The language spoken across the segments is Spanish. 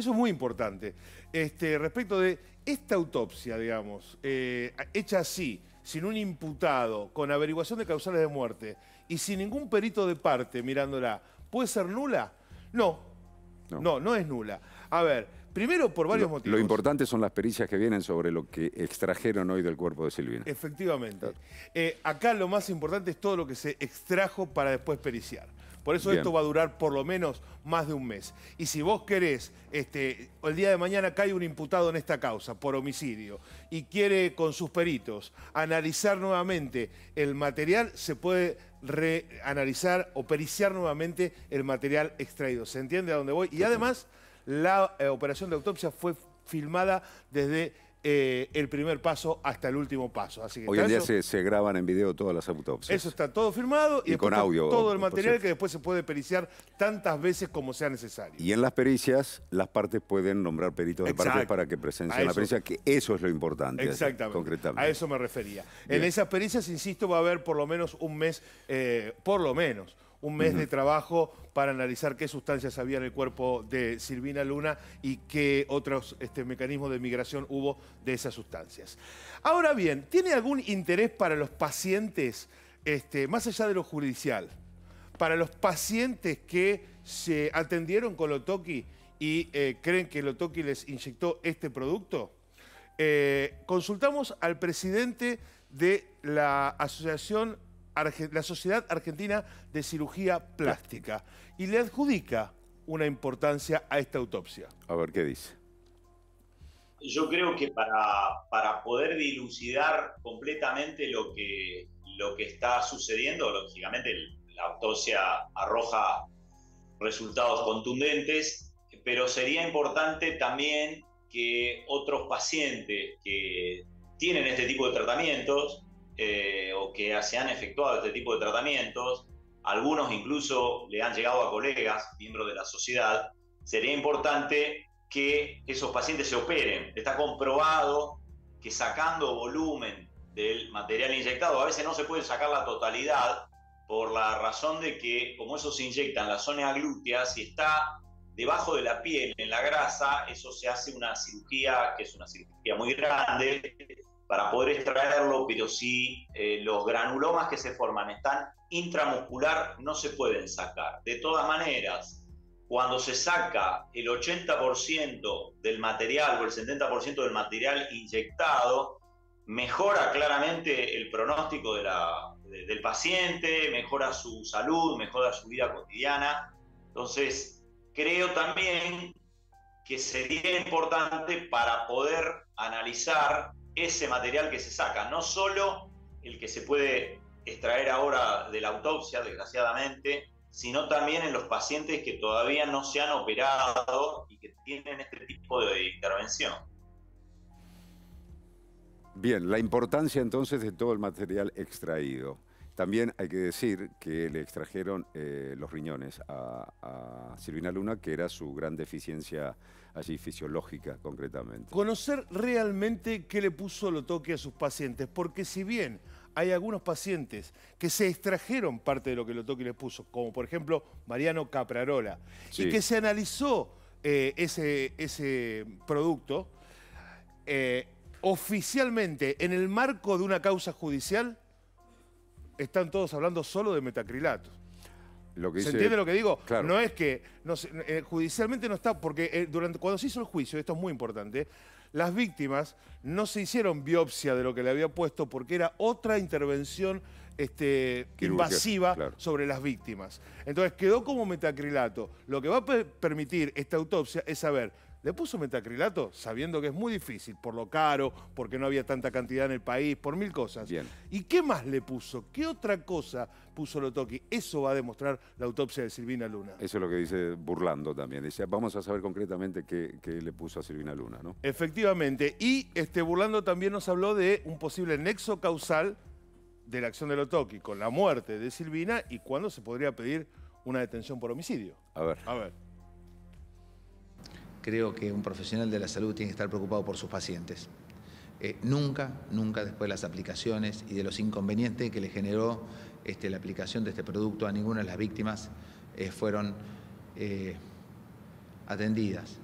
Eso es muy importante. Este, respecto de esta autopsia, digamos, eh, hecha así, sin un imputado, con averiguación de causales de muerte y sin ningún perito de parte mirándola, ¿puede ser nula? No, no, no, es nula. A ver, primero por varios motivos. Lo importante son las pericias que vienen sobre lo que extrajeron hoy del cuerpo de Silvina. Efectivamente. Eh, acá lo más importante es todo lo que se extrajo para después periciar. Por eso esto va a durar por lo menos más de un mes. Y si vos querés, este, el día de mañana cae un imputado en esta causa por homicidio y quiere con sus peritos analizar nuevamente el material, se puede reanalizar o periciar nuevamente el material extraído. ¿Se entiende a dónde voy? Y además, la eh, operación de autopsia fue filmada desde eh, el primer paso hasta el último paso. Así Hoy en día se, graban en video todas las autopsias. Eso está todo firmado y, con audio. Todo el material que después se puede periciar tantas veces como sea necesario. Y en las pericias, las partes pueden nombrar peritos de partes para que presencien la pericia, que eso es lo importante. Exactamente. A eso me refería. En esas pericias, insisto, va a haber por lo menos un mes, eh, por lo menos un mes de trabajo para analizar qué sustancias había en el cuerpo de Silvina Luna y qué otros este, mecanismos de migración hubo de esas sustancias. Ahora bien, ¿tiene algún interés para los pacientes, este, más allá de lo judicial, para los pacientes que se atendieron con Lotoki y eh, creen que Lotoki les inyectó este producto? Eh, consultamos al presidente de la Asociación la Sociedad Argentina de Cirugía Plástica y le adjudica una importancia a esta autopsia. A ver, ¿qué dice? Yo creo que para, para poder dilucidar completamente lo que, lo que está sucediendo, lógicamente la autopsia arroja resultados contundentes, pero sería importante también que otros pacientes que tienen este tipo de tratamientos eh, o que se han efectuado este tipo de tratamientos, algunos incluso le han llegado a colegas, miembros de la sociedad, sería importante que esos pacientes se operen. Está comprobado que sacando volumen del material inyectado, a veces no se puede sacar la totalidad por la razón de que como eso se inyecta en la zona glútea, si está debajo de la piel, en la grasa, eso se hace una cirugía que es una cirugía muy grande, para poder extraerlo, pero si eh, los granulomas que se forman están intramuscular, no se pueden sacar. De todas maneras, cuando se saca el 80% del material o el 70% del material inyectado, mejora claramente el pronóstico del paciente, mejora su salud, mejora su vida cotidiana. Entonces, creo también que sería importante para poder analizar ese material que se saca, no solo el que se puede extraer ahora de la autopsia, desgraciadamente, sino también en los pacientes que todavía no se han operado y que tienen este tipo de intervención. Bien, la importancia entonces de todo el material extraído. También hay que decir que le extrajeron eh, los riñones a, Silvina Luna, que era su gran deficiencia allí fisiológica concretamente. Conocer realmente qué le puso lo toque a sus pacientes, porque si bien hay algunos pacientes que se extrajeron parte de lo que lo les puso, como por ejemplo Mariano Caprarola, y que se analizó eh, ese, producto, eh, oficialmente en el marco de una causa judicial están todos hablando solo de metacrilato. Lo que ¿Se entiende lo que digo? No es que eh, judicialmente no está, porque eh, durante, cuando se hizo el juicio, esto es muy importante, las víctimas no se hicieron biopsia de lo que le había puesto porque era otra intervención este, invasiva sobre las víctimas. Entonces quedó como metacrilato. Lo que va a permitir esta autopsia es saber le puso metacrilato sabiendo que es muy difícil, por lo caro, porque no había tanta cantidad en el país, por mil cosas. ¿Y qué más le puso? ¿Qué otra cosa puso Lotoki? Eso va a demostrar la autopsia de Silvina Luna. Eso es lo que dice Burlando también. Dice, vamos a saber concretamente qué, le puso a Silvina Luna, ¿no? Efectivamente. Y este, Burlando también nos habló de un posible nexo causal de la acción de Lotoki con la muerte de Silvina y cuándo se podría pedir una detención por homicidio. A ver. A ver creo que un profesional de la salud tiene que estar preocupado por sus pacientes. Eh, nunca, nunca después de las aplicaciones y de los inconvenientes que le generó este, la aplicación de este producto a ninguna de las víctimas eh, fueron eh, atendidas,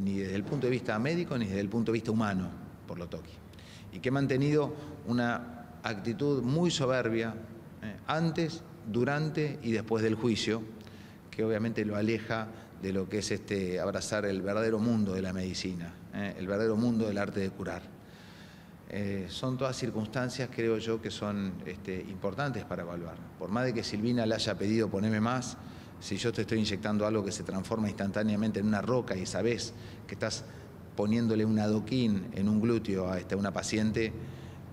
ni desde el punto de vista médico ni desde el punto de vista humano, por lo toque. Y que ha mantenido una actitud muy soberbia antes, durante y después del juicio, que obviamente lo aleja de lo que es este, abrazar el verdadero mundo de la medicina, eh, el verdadero mundo del arte de curar. Eh, son todas circunstancias, creo yo, que son este, importantes para evaluar. Por más de que Silvina le haya pedido poneme más, si yo te estoy inyectando algo que se transforma instantáneamente en una roca y vez que estás poniéndole un adoquín en un glúteo a este, una paciente,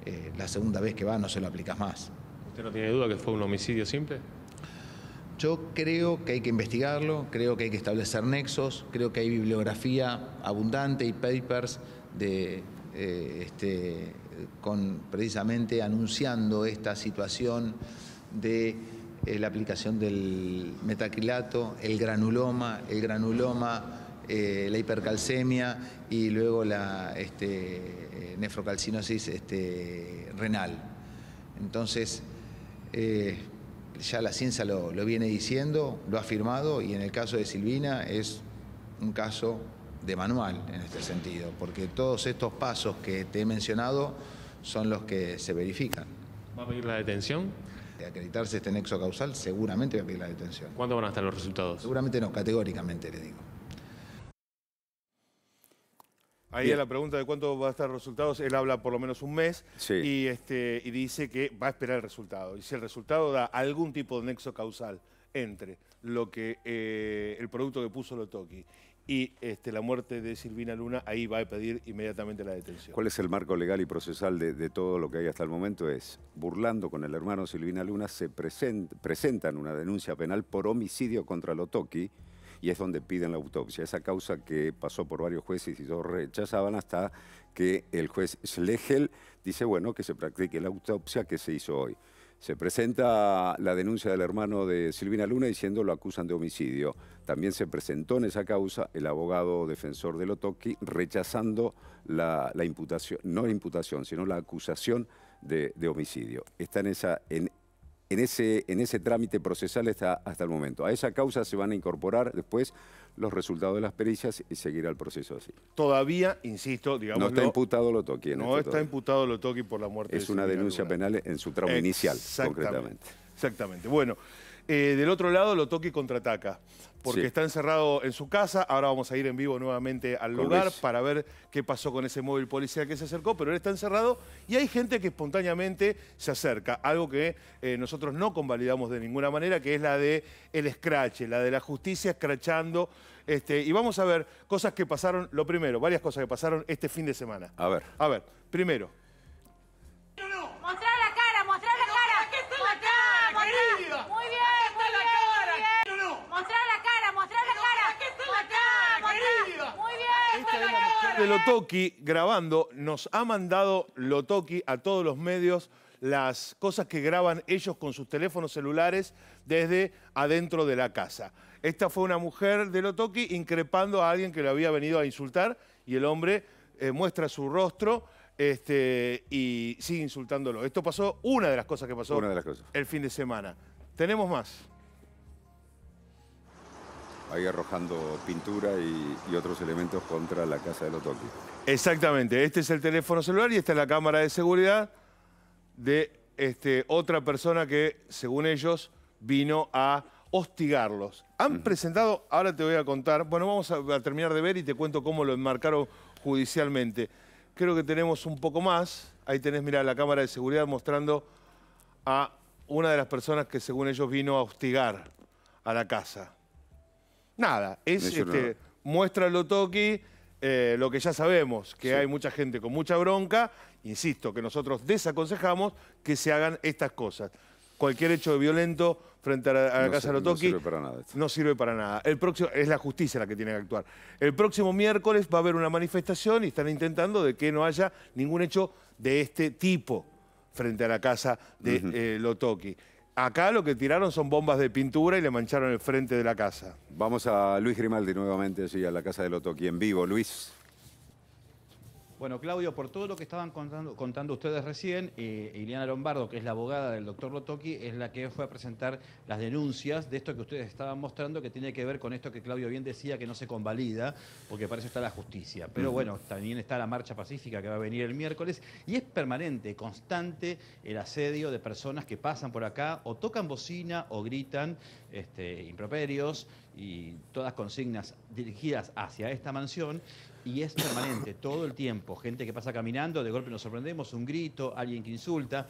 eh, la segunda vez que va no se lo aplicas más. ¿Usted no tiene duda que fue un homicidio simple? Yo creo que hay que investigarlo, creo que hay que establecer nexos, creo que hay bibliografía abundante y papers de, eh, este, con, precisamente anunciando esta situación de eh, la aplicación del metacrilato, el granuloma, el granuloma, eh, la hipercalcemia y luego la este, nefrocalcinosis este, renal. Entonces, ya la ciencia lo, viene diciendo, lo ha afirmado y en el caso de Silvina es un caso de manual en este sentido, porque todos estos pasos que te he mencionado son los que se verifican. ¿Va a pedir la detención? De acreditarse este nexo causal, seguramente va a pedir la detención. ¿Cuándo van a estar los resultados? Seguramente no, categóricamente le digo. Ahí la pregunta de cuánto va a estar resultados, él habla por lo menos un mes y, este, y dice que va a esperar el resultado. Y si el resultado da algún tipo de nexo causal entre lo que eh, el producto que puso Lotoki y este, la muerte de Silvina Luna, ahí va a pedir inmediatamente la detención. ¿Cuál es el marco legal y procesal de, todo lo que hay hasta el momento? Es, burlando con el hermano Silvina Luna, se presentan una denuncia penal por homicidio contra Lotoki, y es donde piden la autopsia. Esa causa que pasó por varios jueces y todos rechazaban hasta que el juez Schlegel dice, bueno, que se practique la autopsia que se hizo hoy. Se presenta la denuncia del hermano de Silvina Luna diciendo lo acusan de homicidio. También se presentó en esa causa el abogado defensor de Lotoki rechazando la, imputación, no la imputación, sino la acusación de, homicidio. Está en esa, en en ese, en ese trámite procesal está hasta el momento. A esa causa se van a incorporar después los resultados de las pericias y seguirá el proceso así. Todavía, insisto, digamos... No está imputado Lotoqui. no este está imputado Lotoqui por la muerte. Es una denuncia penal en su tramo inicial, concretamente. Exactamente. Bueno... Eh, del otro lado lo toque y contraataca. Porque está encerrado en su casa. Ahora vamos a ir en vivo nuevamente al lugar para ver qué pasó con ese móvil policial que se acercó. Pero él está encerrado y hay gente que espontáneamente se acerca. Algo que eh, nosotros no convalidamos de ninguna manera, que es la de el escrache, la de la justicia escrachando. Este, y vamos a ver cosas que pasaron, lo primero, varias cosas que pasaron este fin de semana. A ver. A ver, primero. Lotoqui Lotoki grabando, nos ha mandado Lotoki a todos los medios las cosas que graban ellos con sus teléfonos celulares desde adentro de la casa. Esta fue una mujer de Lotoki increpando a alguien que lo había venido a insultar y el hombre eh, muestra su rostro este, y sigue insultándolo. Esto pasó, una de las cosas que pasó el fin de semana. Tenemos más ahí arrojando pintura y, otros elementos contra la casa de los Exactamente, este es el teléfono celular y esta es la cámara de seguridad de este, otra persona que, según ellos, vino a hostigarlos. Han presentado, ahora te voy a contar, bueno, vamos a, terminar de ver y te cuento cómo lo enmarcaron judicialmente. Creo que tenemos un poco más. Ahí tenés, mira, la cámara de seguridad mostrando a una de las personas que según ellos vino a hostigar a la casa. Nada, es muestra este, Toki, eh, lo que ya sabemos, que hay mucha gente con mucha bronca, insisto, que nosotros desaconsejamos que se hagan estas cosas. Cualquier hecho violento frente a la, casa de Lotoki no sirve para nada. No sirve para nada. El próximo, es la justicia la que tiene que actuar. El próximo miércoles va a haber una manifestación y están intentando de que no haya ningún hecho de este tipo frente a la casa de eh, Lotoki. Acá lo que tiraron son bombas de pintura y le mancharon el frente de la casa. Vamos a Luis Grimaldi nuevamente, allí a la casa del otro aquí en vivo. Luis. Bueno, Claudio, por todo lo que estaban contando, contando ustedes recién, eh, Ileana Lombardo, que es la abogada del doctor Lotoki, es la que fue a presentar las denuncias de esto que ustedes estaban mostrando, que tiene que ver con esto que Claudio bien decía, que no se convalida, porque parece eso está la justicia. Pero bueno, también está la marcha pacífica que va a venir el miércoles, y es permanente, constante el asedio de personas que pasan por acá, o tocan bocina, o gritan este, improperios, y todas consignas dirigidas hacia esta mansión y es permanente, todo el tiempo. Gente que pasa caminando, de golpe nos sorprendemos, un grito, alguien que insulta.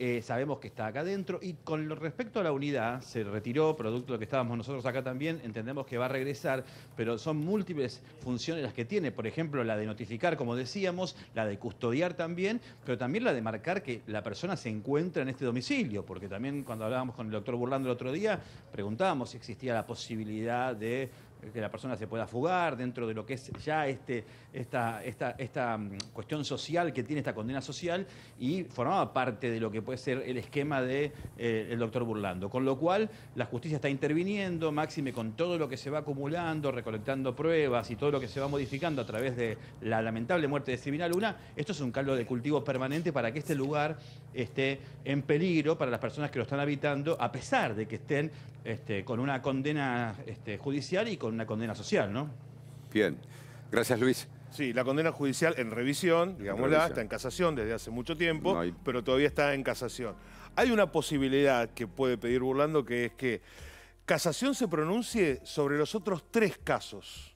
Eh, sabemos que está acá adentro y con respecto a la unidad, se retiró, producto de lo que estábamos nosotros acá también, entendemos que va a regresar, pero son múltiples funciones las que tiene, por ejemplo, la de notificar, como decíamos, la de custodiar también, pero también la de marcar que la persona se encuentra en este domicilio, porque también cuando hablábamos con el doctor Burlando el otro día, preguntábamos si existía la posibilidad de que la persona se pueda fugar dentro de lo que es ya este, esta, esta, esta, mm, cuestión social que tiene esta condena social y formaba parte de lo que puede ser el esquema del de, eh, doctor Burlando. Con lo cual, la justicia está interviniendo, máxime con todo lo que se va acumulando, recolectando pruebas y todo lo que se va modificando a través de la lamentable muerte de Silvina Luna, esto es un caldo de cultivo permanente para que este lugar esté en peligro para las personas que lo están habitando, a pesar de que estén este, con una condena este, judicial y con una condena social, ¿no? Bien. Gracias, Luis. Sí, la condena judicial en revisión, digámosla, está en casación desde hace mucho tiempo, pero todavía está en casación. Hay una posibilidad que puede pedir Burlando, que es que casación se pronuncie sobre los otros tres casos.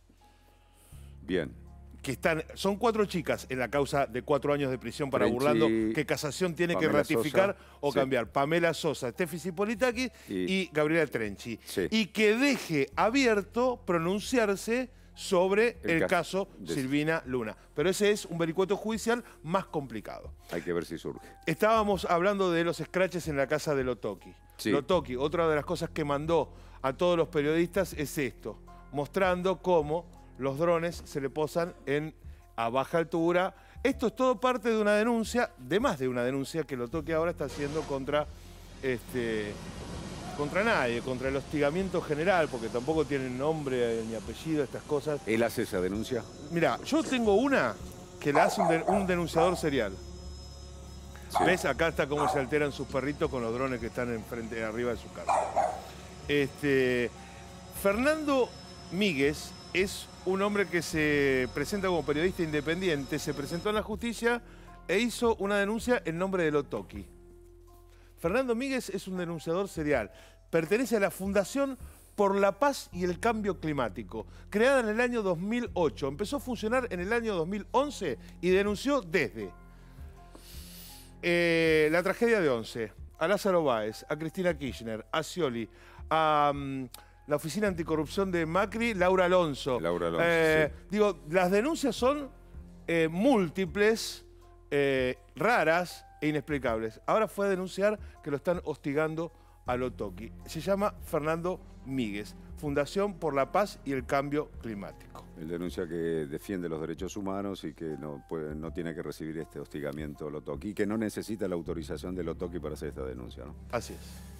Bien que están, son cuatro chicas en la causa de cuatro años de prisión para Burlando, que Casación tiene que ratificar o cambiar. Pamela Sosa, Steffi Politaki y, Gabriela Trenchi. Y que deje abierto pronunciarse sobre el, caso, Silvina Luna. Pero ese es un vericueto judicial más complicado. Hay que ver si surge. Estábamos hablando de los scratches en la casa de Lotoki. Lotoki, otra de las cosas que mandó a todos los periodistas es esto, mostrando cómo los drones se le posan en, a baja altura. Esto es todo parte de una denuncia, de más de una denuncia que lo toque ahora está haciendo contra este, contra nadie, contra el hostigamiento general, porque tampoco tienen nombre ni apellido estas cosas. ¿Él hace esa denuncia? Mira, yo tengo una que la hace un, denunciador serial. ¿Ves? Acá está cómo se alteran sus perritos con los drones que están enfrente, arriba de su casa. Este, Fernando Míguez es un hombre que se presenta como periodista independiente, se presentó en la justicia e hizo una denuncia en nombre de Lotoki. Fernando Míguez es un denunciador serial. Pertenece a la Fundación por la Paz y el Cambio Climático, creada en el año 2008. Empezó a funcionar en el año 2011 y denunció desde eh, la tragedia de Once, a Lázaro Báez, a Cristina Kirchner, a Scioli, a... Mm, la Oficina Anticorrupción de Macri, Laura Alonso. Laura Alonso. Eh, digo, las denuncias son eh, múltiples, eh, raras e inexplicables. Ahora fue a denunciar que lo están hostigando a Lotoki. Se llama Fernando Míguez, Fundación por la Paz y el Cambio Climático. Él denuncia que defiende los derechos humanos y que no, tiene que recibir este hostigamiento Lotoki, que no necesita la autorización de Lotoki para hacer esta denuncia. ¿no? Así es.